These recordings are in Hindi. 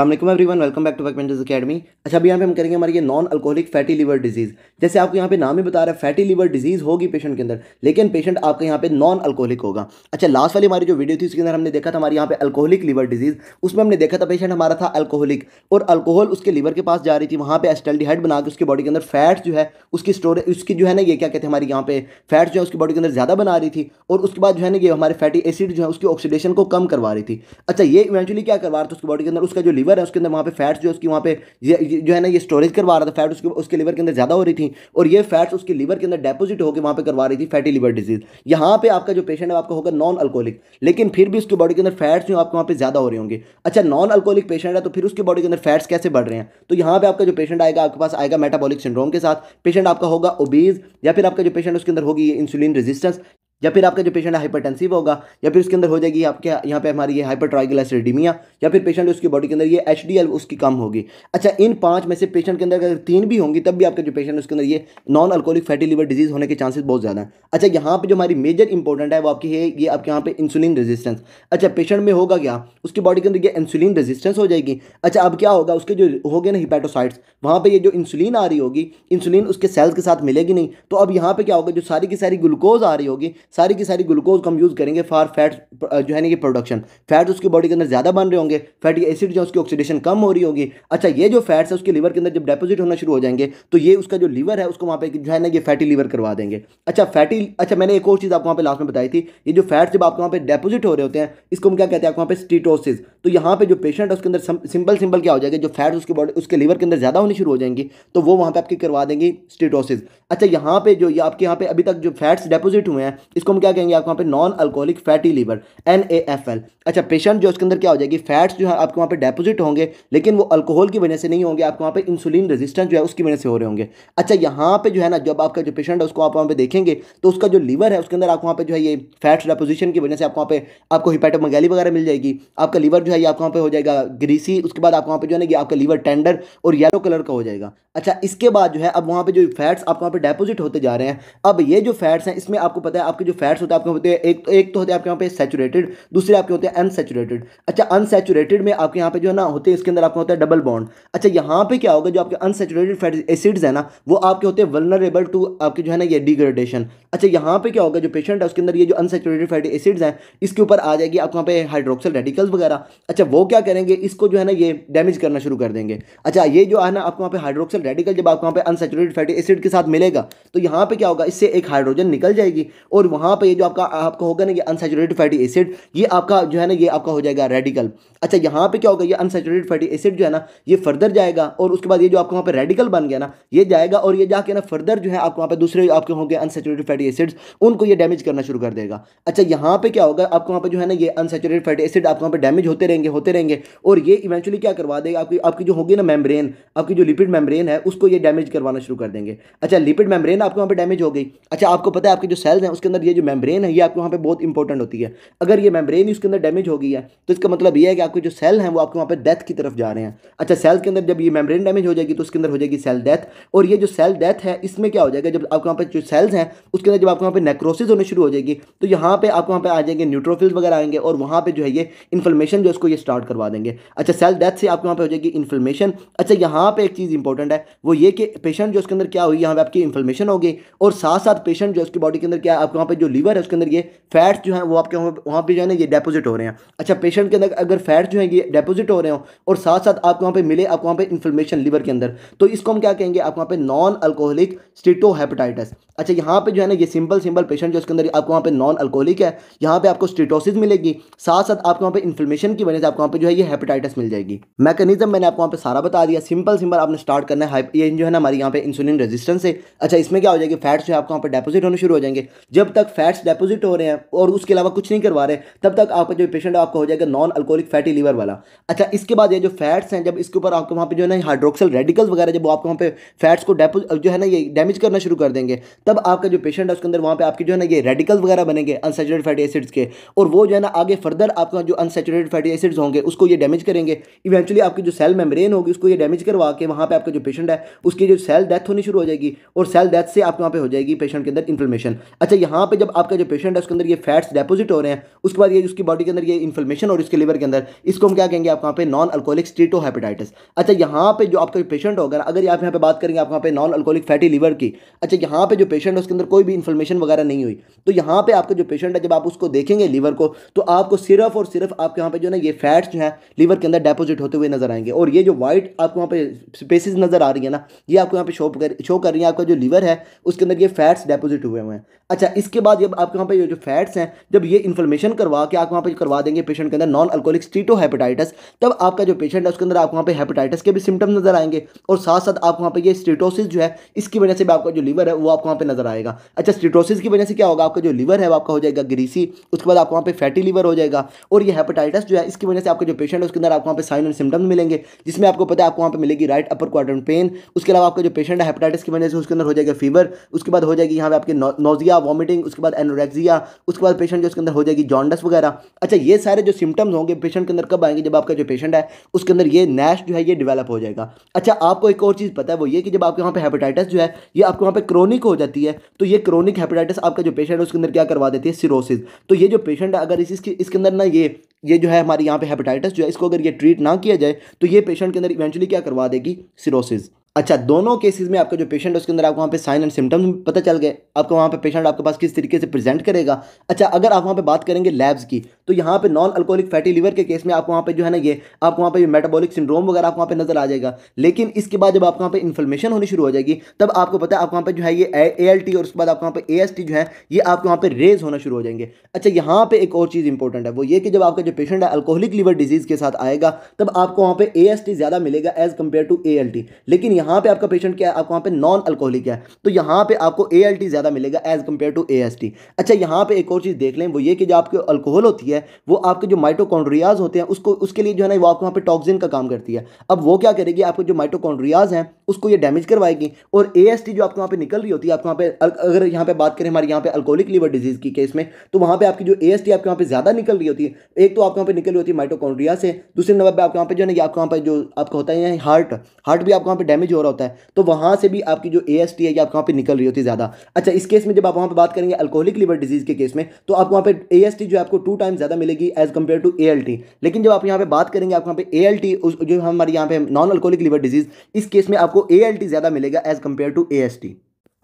Aslam everyone welcome back to वैकमेंटर्स अकेडमी अच्छा अभी यहाँ पे हम करेंगे हमारी ये non alcoholic fatty liver disease जैसे आपको यहाँ पे नाम ही बता रहा है फैटी लीवर डिजीज़ होगी पेशेंट के अंदर लेकिन पेशेंट आपका यहाँ पे नॉन अल्कोहलिक होगा अच्छा लास्ट वाली हमारी जो वीडियो थी उसके अंदर हमने देखा था हमारे यहाँ पे अल्कोहलिक लीवर डिजीज़ उसमें हमने देखा था पेशेंट हमारा था अल्कोहलिक और अल्कोहल उसके लीवर के पास जा रही थी वहाँ पर हाइड बना के उसके बॉडी के अंदर फैट्स जो है उसकी स्टोरेज उसकी जो है ना ये क्या कहते हैं हमारे यहाँ पे फैट्स जो है उसकी बॉडी के अंदर ज़्यादा बना रही थी और उसके बाद जो है ना ये हमारे फैटी एसिड जो है उसकी ऑक्सीडेशन को कम करवा रही थी अच्छा ये इवेंचुअली क्या करवा रहा था उसकी बॉडी के अंदर उसका जो लीवर है उसके अंदर वहाँ पे फैट्स जो उसकी वहाँ पे ये जो है ना ये स्टोरेज करवा रहा था फैट उसके उसके लीवर के अंदर ज़्यादा हो रही थी और ये फैट्स उसके लीवर के अंदर डेपोजिट होकर वहाँ पे करवा रही थी फैटी लीवर डिजीज़ यहाँ पे आपका जो पेशेंट है आपका होगा नॉन अल्कोहलिक लेकिन फिर भी उसकी बॉडी के अंदर फैट्स जो आपके वहाँ पे ज़्यादा हो रहे होंगे अच्छा नॉन अल्कोहलिक पेशेंट है तो फिर उसकी बॉडी के अंदर फैट्स कैसे बढ़ रहे हैं तो यहाँ पर आपका जो पेशेंट आएगा आपके पास आएगा मेटाबॉलिक सिंड्रोम के साथ पेशेंट आपका होगा ओबीज या फिर आपका जो पेशेंट उसके अंदर होगी इंसुलिन रेजिस्टेंस या फिर आपका जो पेशेंट हाइपरटेंसिव होगा या फिर उसके अंदर हो जाएगी आपके यहाँ पे हमारी ये हाइपर ट्राइगलाइसरीडीमिया या फिर पेशेंट उसकी बॉडी के अंदर ये एच उसकी कम होगी अच्छा इन पाँच में से पेशेंट के अंदर अगर तीन भी होंगी तब भी आपका जो पेशेंट उसके अंदर ये non alcoholic fatty liver disease होने के चांसेस बहुत ज़्यादा है अच्छा यहाँ पर जो हमारी मेजर इंपॉर्टेंट है वो आपकी है ये आपके यहाँ पे इंसुलिन रेजिस्टेंस अच्छा पेशेंट में होगा क्या उसकी बॉडी के अंदर ये इंसुलिन रेजिस्टेंस हो जाएगी अच्छा अब क्या होगा उसके जो हो गए ना हिपैटोसाइट्स वहाँ पर ये जो इंसुलिन आ रही होगी इंसुलिन उसके सेल्स के साथ मिलेगी नहीं तो अब यहाँ पर क्या होगा जो सारी की सारी ग्लूकोज आ रही होगी सारी की सारी ग्लूकोज को हम यूज़ करेंगे फॉर फैट uh, जो है ना कि प्रोडक्शन फैट्स उसकी बॉडी के अंदर ज़्यादा बन रहे होंगे फैटी एसिड जो उसकी ऑक्सीडेशन कम हो रही होगी अच्छा ये जो फैट्स है उसके लीवर के अंदर जब डेपोजिट होना शुरू हो जाएंगे तो ये उसका जो लीवर है उसको वहाँ पे जो है ना कि फैटी लीवर करवा देंगे अच्छा फैटी अच्छा मैंने एक और चीज़ आपको वहाँ पर लास्ट में बताई थी ये जो फैट्स जब आपके वहाँ पर डेपोजिट हो रहे होते हैं इसको हम क्या कहते हैं आपके वहाँ पर स्टीटोसिस तो यहाँ पे जो पेशेंट है उसके अंदर सिंपल सिंपल क्या हो जाएगा जो फैट्स उसके बॉडी उसके लीवर के अंदर ज़्यादा होनी शुरू हो जाएंगी तो वो वहाँ पर आपकी करवा देंगी स्टीटोसिस अच्छा यहाँ पे जो ये आपके यहाँ पे अभी तक जो फैट्स डेपोजिट हुए हैं इसको हम क्या कहेंगे आपके वहाँ पे non alcoholic fatty liver N A F L अच्छा पेशेंट जो उसके अंदर क्या हो जाएगी फैट्स जो है आपके वहाँ पे डेपोजिट होंगे लेकिन वो अल्कोहल की वजह से नहीं होंगे आपके वहाँ पे इंसुलिन रेजिस्टेंस जो है उसकी वजह से हो रहे होंगे अच्छा यहाँ पे जो है ना जब आपका जो पेशेंट है उसको आप वहाँ पे देखेंगे तो उसका जो लीवर है उसके अंदर आप वहाँ पे जो है ये फैट्स डेपोजिशन की वजह से आपको वहाँ पे आपको हिपैटोमगैली वगैरह मिल जाएगी आपका लीवर जो है ये आपके वहाँ पे हो जाएगा ग्रीसी उसके बाद आपको वहाँ पे जो है ना आपका लीवर टेंडर और येलो कलर का हो जाएगा अच्छा इसके बाद जो है अब वहाँ पे जो फैट्स आपके वहाँ पे डेपोजिट होते जा रहे हैं अब ये जो फैट्स हैं इसमें आपको पता है आपके जो फैट्स होते हैं आपके होते हैं एक तो एक तो होते हैं आपके यहाँ पे सेचुरेटेड दूसरे आपके होते हैं अनसेचुरेटेड अच्छा अनसेचुरेटेड में आपके यहाँ पे जो है ना होते हैं इसके अंदर आपका होता है डबल बॉन्ड अच्छा यहाँ पे क्या होगा जो आपके अनसेचुरेटेड फैट एसिड्स है ना वो आपके होते हैं वलनरेबल टू आपके जो है ना ये डिग्रेडेशन अच्छा यहाँ पे क्या होगा जो पेशेंट है उसके अंदर ये जो अनसेचुरेटेड फैट एसिड्स हैं इसके ऊपर आ जाएगी आपके यहाँ पे हाइड्रोक्सल रेडिकल्स वगैरह अच्छा वो क्या करेंगे इसको जो है ना ये डैमेज करना शुरू कर देंगे अच्छा ये जो है ना आपके यहाँ पे हाइड्रोक्सल रेडिकल जब आपके यहाँ पे अनसेचुरेटेड फैटी एसिड के साथ मिले मिलेगा तो यहाँ पे क्या होगा इससे एक हाइड्रोजन निकल जाएगी और वहाँ पे ये जो आपका आपका होगा ना ये अनसेचुरेटेड फैटी एसिड ये आपका जो है ना ये आपका हो जाएगा रेडिकल अच्छा यहाँ पे क्या होगा ये अनसेचुरेटेड फैटी एसिड जो है ना ये फर्दर जाएगा और उसके बाद ये जो आपका वहाँ पर रेडिकल बन गया ना ये जाएगा और ये जाके ना फर्दर जो है आपको वहाँ पर दूसरे आपके होंगे अनसेचुरेटेड फैटी एसिड्स उनको ये डैमेज करना शुरू कर देगा अच्छा यहाँ पर क्या होगा आपको वहाँ पर जो है ना ये अनसेचुरेटेड फैटी एसिड आपको वहाँ पर डैमेज होते रहेंगे होते रहेंगे और ये इवेंचुअली क्या करवा देगा आपकी आपकी जो होगी ना मेम्ब्रेन आपकी जो लिपिड मेम्ब्रेन है उसको ये डैमेज करवाना शुरू कर देंगे अच्छा लिपिड मेम्ब्रेन आपके वहाँ पे डैमेज हो गई अच्छा आपको पता है आपके जो सेल्स हैं उसके अंदर ये जो मेम्ब्रेन है ये आपके वहाँ पे बहुत इंपॉर्टेंट होती है अगर ये मेम्ब्रेन ही उसके अंदर डैमेज हो गई है तो इसका मतलब ये है कि आपके जो सेल हैं वो आपके वहाँ पर डेथ की तरफ जा रहे हैं अच्छा सेल के अंदर जब ये मेम्ब्रेन डैमेज हो जाएगी तो उसके अंदर हो जाएगी सेल डेथ और ये जो सेल डेथ है इसमें क्या हो जाएगा जब आपके वहाँ पर जो सेल्स हैं उसके अंदर जब आपके वहाँ पर नेक्रोसिस होने शुरू हो जाएगी तो यहाँ पर आपके वहाँ पर आ जाएंगे न्यूट्रोफिल्स वगैरह आएंगे और वहाँ पर जो है ये इन्फ्लेमेशन जो उसको ये स्टार्ट करवा देंगे अच्छा सेल डेथ से आपके वहाँ पर हो जाएगी इन्फ्लेमेशन अच्छा यहाँ पर एक चीज़ इंपॉर्टेंट है वो ये कि पेशेंट जो उसके अंदर क्या हुई यहाँ पर आपकी इन्फ्लेमेशन हो गई और साथ साथ पेशेंट जो उसकी बॉडी के अंदर क्या आपके वहाँ पे जो लीवर है उसके अंदर ये फैट्स जो हैं वो आपके वहाँ पे जो है ना ये डेपोजिट हो रहे हैं अच्छा पेशेंट के अंदर अगर फैट्स जो है ये डेपोजिट हो रहे हो और साथ साथ आपके वहाँ पे मिले आपके वहाँ पे इन्फ्लेमेशन लीवर के अंदर तो इसको हम क्या कहेंगे आपके वहाँ पे नॉन अल्कोहलिक स्टीटोहेपेटाइटिस अच्छा यहाँ पे जो है ना ये सिंपल सिंपल पेशेंट जो उसके अंदर आपको वहाँ पे नॉन अल्कोहलिक है यहाँ पे आपको स्टिटोसिस मिलेगी साथ साथ आपके वहाँ पे इन्फ्लेमेशन की वजह से आपको वहाँ पे जो है ये हेपेटाइटिस मिल जाएगी मैकेनिज्म मैंने आपको वहाँ पे सारा बता दिया सिंपल सिंपल आपने स्टार्ट करना है ये जो है ना हमारी यहाँ पे इंसुलिन रेजिस्टेंस है अच्छा इसमें क्या हो जाएगी फैट्स जो है आपका वहाँ पर डेपोजिट होने शुरू हो जाएंगे जब तक फैट्स डेपोजिट हो रहे हैं और उसके अलावा कुछ नहीं करवा रहे तब तक आपका जो पेशेंट आपका हो जाएगा नॉन अल्कोहलिक फैटी लीवर वाला अच्छा इसके बाद ये जो फैट्स हैं जब इसके ऊपर आपके वहाँ पर जो है ना हाइड्रोक्सल रेडिकल्स वगैरह जब आपके वहाँ पर फैट्स को जो है ना ये डैमेज करना शुरू कर देंगे तब आपका जो पेशेंट है उसके अंदर वहाँ पर आपके जो है ना ये रेडिकल्स वगैरह बनेंगे अनसेचुरेटेड फैटी एसिड्स के और वो जो है ना आगे फर्दर आपका जो अनसेचुरेटेड फैटी एसिड्स होंगे उसको ये डैमेज करेंगे इवेंचुअली आपकी जो सेल मेम्ब्रेन होगी उसको ये डैमेज करवा के वहाँ पर आपका जो पेशेंट है उसकी जो सेल डेथ होनी शुरू हो जाएगी और और सेल डेथ से आपके वहाँ पे हो जाएगी पेशेंट के अंदर इन्फ्लेमेशन अच्छा यहाँ पे जब आपका जो पेशेंट है उसके अंदर ये फैट्स डेपोजिट हो रहे हैं उसके बाद ये उसकी बॉडी के अंदर ये इन्फ्लेमेशन और इसके लीवर के अंदर इसको हम क्या कहेंगे आप वहाँ पे नॉन अल्कोहलिक हेपेटाइटिस अच्छा यहाँ पे जो आपका पेशेंट होगा अगर आप यहाँ पर बात करेंगे आप वहाँ पे नॉन अल्कोहलिक फैटी लीवर की अच्छा यहाँ पर जो पेशेंट है उसके अंदर कोई भी इन्फ्लेमेशन वगैरह नहीं हुई तो यहाँ पर आपका जो पेशेंट है जब आप उसको देखेंगे लीवर को तो आपको सिर्फ और सिर्फ आपके यहाँ पर जो ना ये फैट्स जो है लीवर के अंदर डेपोजिट होते हुए नजर आएंगे और ये जो व्हाइट आपको वहाँ पे स्पेसिस नजर आ रही है ना ये आपको यहाँ पे शो कर शो कर रही है आपका जो जो लीवर है उसके अंदर ये फैट्स डेपोजिट हुए हुए हैं अच्छा इसके बाद जब आपके वहाँ पर ये जो फैट्स हैं जब ये इन्फॉर्मेशन करवा के आप वहाँ पर करवा देंगे पेशेंट के अंदर नॉन अल्कोहलिक स्टीटो हेपेटाइटिस तब आपका जो पेशेंट है उसके अंदर आप वहाँ पर हेपेटाइटिस के भी सिम्टम्स नजर आएंगे और साथ साथ आप वहाँ पर ये स्ट्रीटोसिस जो है इसकी वजह से भी आपका जो लीवर है वो आपको वहाँ पर नजर आएगा अच्छा स्ट्रीटोसिस की वजह से क्या होगा आपका जो लीवर है वो आपका हो जाएगा ग्रीसी उसके बाद आपको वहाँ पर फैटी लीवर हो जाएगा और ये हेपेटाइटिस जो है इसकी वजह से आपका जो पेशेंट है उसके अंदर आपको वहाँ पर साइन एंड सिम्टम्स मिलेंगे जिसमें आपको पता है आपको वहाँ पर मिलेगी राइट अपर क्वार्टर पेन उसके अलावा आपका जो पेशेंट है हेपेटाइटिस की वजह से उसके अंदर अंदर हो जाएगा फीवर उसके बाद हो जाएगी यहाँ पे आपके नोजिया वॉमिटिंग उसके बाद एनोरेक्सिया उसके बाद पेशेंट जो उसके अंदर हो जाएगी जॉन्डस वगैरह अच्छा ये सारे जो सिम्टम्स होंगे पेशेंट के अंदर कब आएंगे जब आपका जो पेशेंट है उसके अंदर ये नैश जो है ये डिवेलप हो जाएगा अच्छा आपको एक और चीज़ पता है वो ये कि जब आपके वहाँ पर हेपेटाइटिस जो है ये आपके वहाँ पर क्रोनिक हो जाती है तो ये क्रोनिक हेपेटाइटिस आपका जो पेशेंट है उसके अंदर क्या करवा देती है सिरोसिस तो ये जो पेशेंट है अगर इस इसके अंदर ना ये ये जो है हमारे यहाँ पे हेपेटाइटिस जो है इसको अगर ये ट्रीट ना किया जाए तो ये पेशेंट के अंदर इवेंचुअली क्या करवा देगी सिरोसिस अच्छा दोनों केसेस में आपका जो पेशेंट है उसके अंदर आपको वहाँ पे साइन एंड सिम्टम्स पता चल गए आपका वहाँ पे पेशेंट आपके पास किस तरीके से प्रेजेंट करेगा अच्छा अगर आप वहाँ पे बात करेंगे लैब्स की तो यहाँ पे नॉन अल्कोहलिक फैटी लीवर के केस में आपको वहाँ पे जो है ना ये आपको वहाँ पे मेटाबॉलिक सिंड्रोम वगैरह आपको वहाँ पे नजर आ जाएगा लेकिन इसके बाद जब आपको वहाँ पे इन्फ्लेमेशन होनी शुरू हो जाएगी तब आपको पता है आपको वहाँ पे जो है ये ए एल टी और उसके बाद आपको वहाँ पे ए एस टी जो है ये आपके वहाँ पे रेज होना शुरू हो जाएंगे अच्छा यहाँ पे एक और चीज़ इंपॉर्टेंट है वो ये कि जब आपका जो पेशेंट है अल्कोहलिक लीवर डिजीज़ के साथ आएगा तब आपको वहाँ पे ए एस टी ज़्यादा मिलेगा as compare to A L T लेकिन यहाँ पे आपका पेशेंट क्या है आपको वहाँ पे नॉन अल्कोहलिक है तो यहाँ पे आपको ए एल टी ज़्यादा मिलेगा as compare to A S T अच्छा यहाँ पे एक और चीज़ देख लें वो ये कि जब आपकी अल्कोहल होती है है वो आपके जो माइटोकॉन्ड्रियाज होते हैं उसको उसके लिए जो है ना वो आपको वहाँ पर टॉक्सिन का काम करती है अब वो क्या करेगी आपके जो माइटोकॉन्ड्रियाज हैं उसको ये डैमेज करवाएगी और ए जो आपको वहाँ पर निकल रही होती है आपके वहाँ पर अगर यहाँ पर बात करें हमारे यहाँ पर अल्कोहलिक लीवर डिजीज़ की केस में तो वहाँ पर आपकी जो ए आपके वहाँ पर ज़्यादा निकल रही होती है एक तो आपके वहाँ पर निकल रही होती है माइटोकॉन्ड्रिया से दूसरे नंबर पर आपके वहाँ पर जो है आपके वहाँ पर जो आपका होता है हार्ट हार्ट भी आपके वहाँ पर डैमेज हो रहा होता है तो वहाँ से भी आपकी जो ए है ये आपके वहाँ पर निकल रही होती है ज़्यादा अच्छा इस केस में जब आप वहाँ पर बात करेंगे अल्कोहलिक लिवर डिजीज़ के केस में तो आपको वहाँ पर ए जो आपको टू टाइम ज़्यादा मिलेगी एज कम्पेयर टू ए लेकिन जब आप यहाँ पर बात करेंगे आपके यहाँ पे ए जो हमारे यहाँ पे नॉन अल्कोहलिक लीवर डिजीज़ इस केस में आप आपको ए ज़्यादा मिलेगा एज कम्पेयर टू ए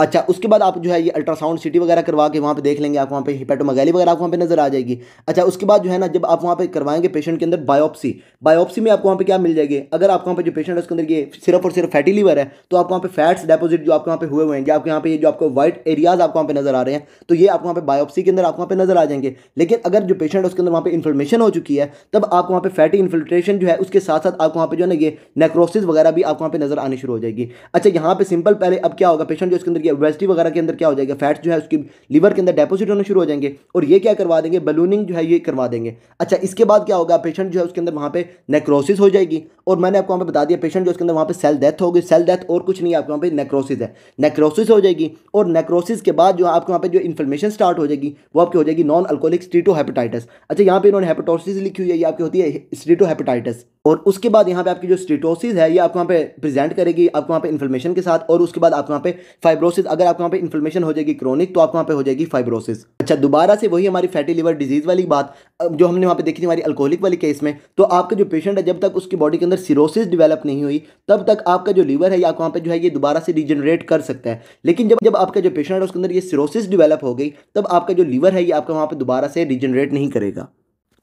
अच्छा उसके बाद आप जो है ये अल्ट्रासाउंड सिटी वगैरह करवा के वहाँ पे देख लेंगे आप वहाँ पे हिपेटोमगैली वगैरह आपको वहाँ पे नजर आ जाएगी अच्छा उसके बाद जो है ना जब आप वहाँ पे करवाएंगे पेशेंट के अंदर बायोप्सी बायोप्सी में आपको वहाँ पे क्या मिल जाएगी अगर आपको वहाँ पे जो पेशेंट है उसके अंदर ये सिर्फ और सिर्फ फैटी लीवर है तो आपको वहाँ पे फैट्स डेपोजिट जो आपके वहाँ पे हुए हुए हैं आपके यहाँ पे जो आपको वाइट एरियाज आपको वहाँ पे नजर आ रहे हैं तो ये आपको वहाँ पे बायोप्सी के अंदर आपको वहाँ पे नजर आ जाएंगे लेकिन अगर जो पेशेंट है उसके अंदर वहाँ पे इन्फॉर्मेशन हो चुकी है तब आपको वहाँ पे फैटी इन्फिल्ट्रेशन जो है उसके साथ साथ आपको वहाँ पे जो है ना ये नेक्रोसिस वगैरह भी आपको वहाँ पे नजर आनी शुरू हो जाएगी अच्छा यहाँ पे सिंपल पहले अब क्या होगा पेशेंट जो उसके अंदर है ओबेसिटी वगैरह के अंदर क्या हो जाएगा फैट्स जो है उसकी लीवर के अंदर डेपोजिट होना शुरू हो जाएंगे और ये क्या करवा देंगे बलूनिंग जो है ये करवा देंगे अच्छा इसके बाद क्या होगा पेशेंट जो है उसके अंदर वहाँ पे नेक्रोसिस हो जाएगी और मैंने आपको वहाँ पर बता दिया पेशेंट जो उसके अंदर वहाँ पर सेल डेथ होगी सेल डेथ और कुछ नहीं आपके वहाँ पर नेक्रोसिस है नेक्रोसिस हो जाएगी और नेक्रोसिस के बाद जो आपके वहाँ पर जो इन्फॉर्मेशन स्टार्ट हो जाएगी वो आपकी हो जाएगी नॉन अल्कोहलिक स्ट्रीटो हेपेटाइटिस अच्छा यहाँ पर इन्होंने हेपेटोसिस लिखी हुई है ये आपकी होती है स्ट्रीटो हेपेटाइटिस और उसके बाद यहाँ पे आपकी जो स्ट्रीटोसिस है ये आपको वहाँ पे प्रेजेंट करेगी आपको वहाँ पे इन्फॉर्मेशन के साथ और उसके बाद आपको वहाँ पे फाइब्रोसिस फाइब्रोसिस अगर आपको वहाँ पे इन्फ्लेमेशन हो जाएगी क्रोनिक तो आपको वहाँ पे हो जाएगी फाइब्रोसिस अच्छा दोबारा से वही हमारी फैटी लिवर डिजीज वाली बात जो हमने वहाँ पे देखी थी हमारी अल्कोहलिक वाली केस में तो आपका जो पेशेंट है जब तक उसकी बॉडी के अंदर सीरोसिस डिवेलप नहीं हुई तब तक आपका जो लीवर है या वहाँ पर जो है ये दोबारा से रिजनरेट कर सकता है लेकिन जब जब आपका जो पेशेंट है उसके अंदर ये सीरोसिस डिवेलप हो गई तब आपका जो लीवर है ये आपका वहाँ पर दोबारा से रिजनरेट नहीं करेगा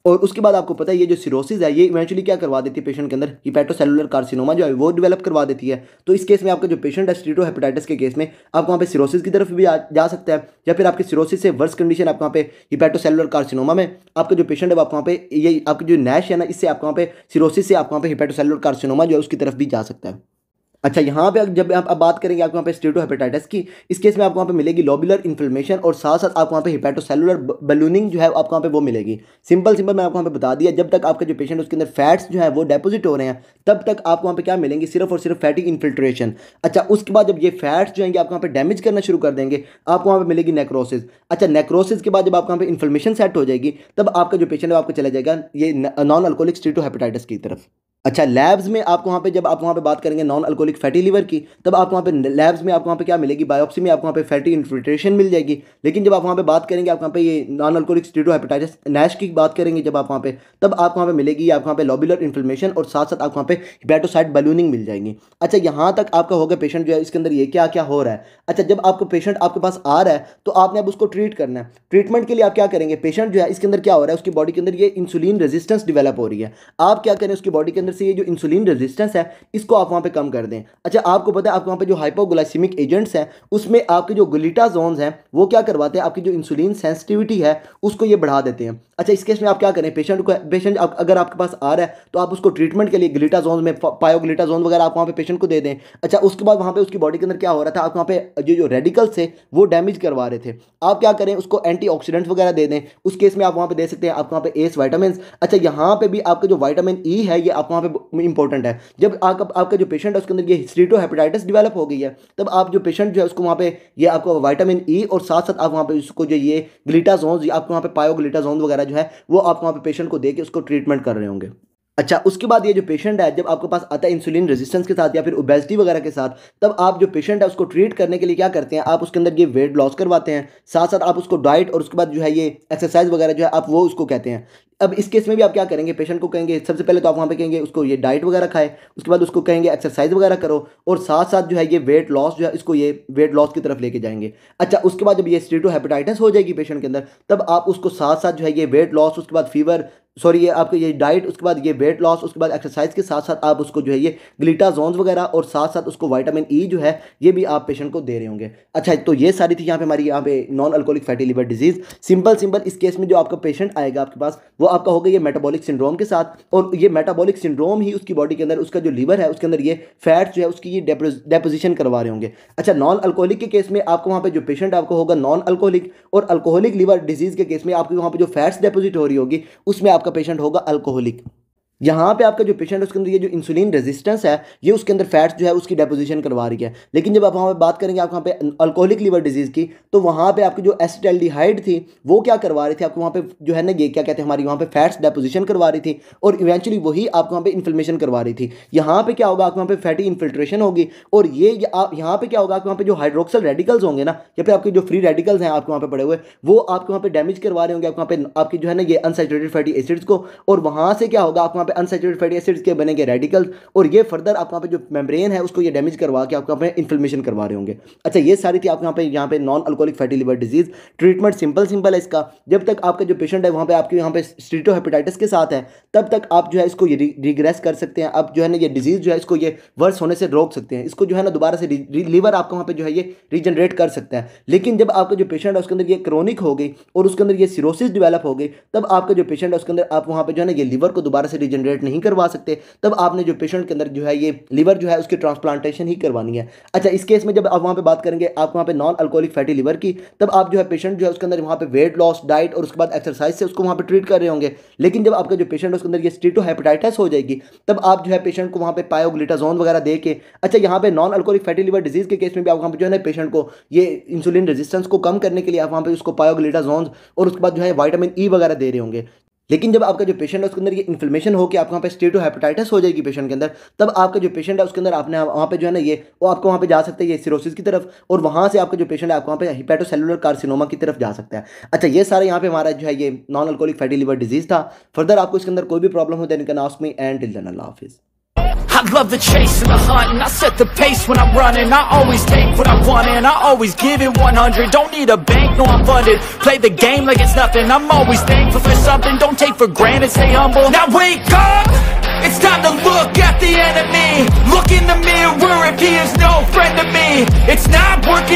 और उसके बाद आपको पता है ये जो सिरोसिस है ये इवेंचुअली क्या करवा देती है पेशेंट के अंदर हिपेटोसेलुलर कार्सिनोमा जो है वो डेवलप करवा देती है तो इस केस में आपका जो पेशेंट है स्ट्रीटो हेपेटाइटिस के केस में आप वहाँ पे सिरोसिस की तरफ भी आ, जा सकता है या फिर आपके सिरोसिस से वर्स कंडीशन आप वहाँ पे हिपेटोसेलुलर कार्सिनोमा में आपका जो पेशेंट है आप वहाँ पे ये आपकी जो नैश है ना इससे आप वहाँ पे सिरोसिस से आप वहाँ पे हिपेटोसेलुलर कार्सिनोमा जो है उसकी तरफ भी जा सकता है अच्छा यहाँ पे जब आप अब बात करेंगे आपको यहाँ पे स्टेटो हेपेटाइटिस की इस केस में आपको वहाँ पे मिलेगी लोबुलर इन्फ्लेमेशन और साथ साथ आपको वहाँ पे हिपेटोसेलुलर बलूनिंग जो है आपको वहाँ पे वो मिलेगी सिंपल सिंपल मैं आपको वहाँ पे बता दिया जब तक आपका जो पेशेंट उसके अंदर फैट्स जो है वो डेपोजिट हो रहे हैं तब तक आपको वहाँ पे क्या मिलेंगी सिर्फ और सिर्फ फैटी इन्फिल्ट्रेशन अच्छा उसके बाद जब ये फैट्स जो है आपको वहाँ पे डैमेज करना शुरू कर देंगे आपको वहाँ पे मिलेगी नेक्रोसिस अच्छा नेक्रोसिस के बाद जब आपको वहाँ पे इन्फ्लेमेशन सेट हो जाएगी तब आपका जो पेशेंट है आपको चला जाएगा ये नॉन अल्कोहलिक स्टेटो हेपेटाइटिस की तरफ अच्छा लैब्स में आपको वहाँ पे जब आप वहाँ पे बात करेंगे नॉन अल्कोहलिक फैटी लीवर की तब आप वहाँ पे लैब्स में आपको वहाँ पे क्या मिलेगी बायोप्सी में आपको वहाँ पे फैटी इन्फिल्ट्रेशन मिल जाएगी लेकिन जब आप वहाँ पे बात करेंगे आप वहाँ पे ये non alcoholic steatohepatitis NASH की बात करेंगे जब आप वहाँ पे तब आपको वहाँ पे मिलेगी आप वहाँ पे लॉबुलर इन्फ्लेमेशन और साथ साथ आपको वहाँ पे हिपेटोसाइट बलूनिंग मिल जाएगी अच्छा यहाँ तक आपका होगा पेशेंट जो है इसके अंदर ये क्या क्या हो रहा है अच्छा जब आपको पेशेंट आपके पास आ रहा है तो आपने अब उसको ट्रीट करना है ट्रीटमेंट के लिए आप क्या करेंगे पेशेंट जो है इसके अंदर क्या हो रहा है उसकी बॉडी के अंदर ये इंसुलिन रेजिस्टेंस डिवेलप हो रही है आप क्या करें उसकी बॉडी के अंदर से ये जो इंसुलिन रेजिस्टेंस है इसको आप वहाँ पे कम कर दें अच्छा आपको पता है आपके वहाँ पे जो हाइपोग्लाइसिमिक एजेंट्स हैं उसमें आपके जो गुलिटा ग्लिटाजोन्स हैं वो क्या करवाते हैं आपकी जो इंसुलिन सेंसिटिविटी है उसको ये बढ़ा देते हैं अच्छा इस केस में आप क्या करें पेशेंट को पेशेंट अगर आपके पास आ रहा है तो आप उसको ट्रीटमेंट के लिए जोन में जोन वगैरह आप वहाँ पे पेशेंट को दे दें अच्छा उसके बाद वहाँ पे उसकी बॉडी के अंदर क्या हो रहा था आप वहाँ पे जो जो रेडिकल्स थे वो डैमेज करवा रहे थे आप क्या करें उसको एंटीऑक्सीडेंट्स वगैरह दे दें उस केस में आप वहाँ पर दे सकते हैं आपके वहाँ पर एस वाइटामिन अच्छा यहाँ पर भी आपका जो वाइटामिन ई e है ये आप वहाँ पे इंपॉर्टेंट है जब आप, आपका जो पेशेंट है उसके अंदर ये हिस्ट्रीटो हेपेटाइटिस डेवलप हो गई है तब आप जो पेशेंट जो है उसको वहाँ पे ये आपको वाइटामिन ई e और साथ साथ आप वहाँ पे उसको जो ये ग्लिटाजोन आपको वहाँ पे पायो ग्लिटाजोन वगैरह जो है वो आप वहाँ पे पेशेंट को देकर उसको ट्रीटमेंट कर रहे होंगे अच्छा उसके बाद ये जो पेशेंट है जब आपके पास आता है इंसुलिन रेजिस्टेंस के साथ या फिर ओबेसिटी वगैरह के साथ तब आप जो पेशेंट है उसको ट्रीट करने के लिए क्या करते हैं आप उसके अंदर ये वेट लॉस करवाते हैं साथ साथ आप उसको डाइट और उसके बाद जो है ये एक्सरसाइज वगैरह जो है आप वो उसको कहते हैं अब इस केस में भी आप क्या करेंगे पेशेंट को कहेंगे सबसे पहले तो आप वहाँ पे कहेंगे उसको ये डाइट वगैरह खाए उसके बाद उसको कहेंगे एक्सरसाइज वगैरह करो और साथ साथ जो है ये वेट लॉस जो है इसको ये वेट लॉस की तरफ लेके जाएंगे अच्छा उसके बाद जब ये स्टेटो हेपेटाइटिस हो जाएगी पेशेंट के अंदर तब आप उसको साथ साथ जो है ये वेट लॉस उसके बाद फीवर सॉरी ये आपके ये डाइट उसके बाद ये वेट लॉस उसके बाद एक्सरसाइज के साथ साथ आप उसको जो है ये जोन्स वगैरह और साथ साथ उसको वाइटामिन ई e जो है ये भी आप पेशेंट को दे रहे होंगे अच्छा तो ये सारी थी यहाँ पे हमारी यहाँ पे non alcoholic fatty liver disease simple simple इस केस में जो आपका पेशेंट आएगा आपके पास वो आपका हो गया ये मेटाबॉलिक सिंड्रोम के साथ और ये मेटाबॉलिक सिंड्रोम ही उसकी बॉडी के अंदर उसका जो लीवर है उसके अंदर ये फैट जो है उसकी ये डेपोजिशन करवा रहे होंगे अच्छा नॉन अल्कोहलिक के केस में आपको वहाँ पर जो पेशेंट आपको होगा नॉन अल्कोहलिक और अल्कोहलिक लीवर डिजीज़ के केस में आपकी वहाँ पर जो फैट्स डेपोजिट हो रही होगी उसमें आपका पेशेंट होगा अल्कोहलिक यहाँ पे आपका जो पेशेंट है उसके अंदर ये जो इंसुलिन रेजिस्टेंस है ये उसके अंदर फैट्स जो है उसकी डेपोजिशन करवा रही है लेकिन जब आप वहाँ पे बात करेंगे आप वहाँ पे अल्कोहलिक लीवर डिजीज़ की तो वहाँ पे आपकी जो एसिटल्डिहाइड थी वो क्या करवा रही थी आपको वहाँ पे जो है ना ये क्या कहते हैं हमारी वहाँ पे फैट्स डेपोजिशन करवा रही थी और इवेंचुअली वही आपको वहाँ पर इन्फ्लेमेशन करवा रही थी यहाँ पर क्या होगा आपके वहाँ पर फैटी इन्फिल्ट्रेशन होगी और ये आप यहाँ पर क्या होगा आपके वहाँ पर जो हाइड्रोक्सल रेडिकल्स होंगे ना या फिर आपके जो फ्री रेडिकल्स हैं आपके वहाँ पर पड़े हुए वो आपके वहाँ पर डैमेज करवा रहे होंगे आपके वहाँ पर आपकी जो है ना ये अनसेचुरेटेड फैटी एसिड्स को और वहाँ से क्या होगा आपके पे अनसेचुरेटेड फैटी एसिड्स के बनेंगे रेडिकल्स और ये फर्दर आप वहाँ पे जो मेम्ब्रेन है उसको ये डैमेज करवा के आपको अपने इन्फ्लेमेशन करवा रहे होंगे अच्छा ये सारी थी आपको यहाँ पे यहाँ पे non alcoholic fatty liver disease treatment simple simple है इसका जब तक आपका जो पेशेंट है वहाँ पर आपके यहाँ पे स्ट्रीटोहेपेटाइटिस के साथ है तब तक आप जो है इसको ये रिग्रेस कर सकते हैं अब जो है ना ये डिजीज़ जो है इसको ये वर्स होने से रोक सकते हैं इसको जो है ना दोबारा से लीवर आपका वहाँ पर जो है ये रीजनरेट कर सकते हैं लेकिन जब आपका जो पेशेंट है उसके अंदर ये क्रोनिक हो गई और उसके अंदर ये सिरोसिस डिवेलप हो गई तब आपका जो पेशेंट है उसके अंदर आप वहाँ पर जो है ना ये लीवर को दोबारा से रीजन जनरेट नहीं करवा सकते तब आपने जो पेशेंट के अंदर जो है ये लीवर जो है उसकी ट्रांसप्लांटेशन ही करवानी है अच्छा इस केस में जब आप वहाँ पर बात करेंगे आप वहाँ पर नॉन अल्कोहलिक फैटी लीवर की तब आप जो है पेशेंट जो है उसके अंदर वहाँ पर वेट लॉस डाइट और उसके बाद एक्सरसाइज से उसको वहाँ पर ट्रीट कर रहे होंगे लेकिन जब आपका जो पेशेंट उसके अंदर ये स्टीटो हेपेटाइटिस हो जाएगी तब आप जो है पेशेंट को वहाँ पर पायोग्लिटाजोन वगैरह दे के अच्छा यहाँ पर non alcoholic fatty liver disease के केस में भी आप वहाँ पर जो है ना पेशेंट को ये इंसुलिन रेजिस्टेंस को कम करने के लिए आप वहाँ पर उसको पायोग्लिटाजोन और उसके बाद जो है वाइटामिन ई e वगैरह दे रहे होंगे लेकिन जब आपका जो पेशेंट है उसके अंदर ये इन्फ्लेमेशन हो कि आपके वहाँ पे स्टेटो हेपेटाइटिस हो जाएगी पेशेंट के अंदर तब आपका जो पेशेंट है उसके अंदर आपने वहाँ पे जो है ना ये वो आपको वहाँ पे जा सकता है ये सिरोसिस की तरफ और वहाँ से आपका जो पेशेंट है आपको वहाँ पे हिपेटोसेलुलर कार्सिनोमा की तरफ जा सकता है अच्छा ये सारा यहाँ पे हमारा जो है ये non alcoholic fatty liver disease था फर्दर आपको इसके अंदर कोई भी प्रॉब्लम हो देने का नाउस में एंड टिल देन अल्लाह हाफिज़ I love the chase and the hunt and I set the pace when I'm running I always take what I want and I always give it 100 Don't need a bank, no I'm funded Play the game like it's nothing I'm always thankful for something Don't take for granted, stay humble Now wake up! It's time to look at the enemy Look in the mirror if he is no friend to me It's not working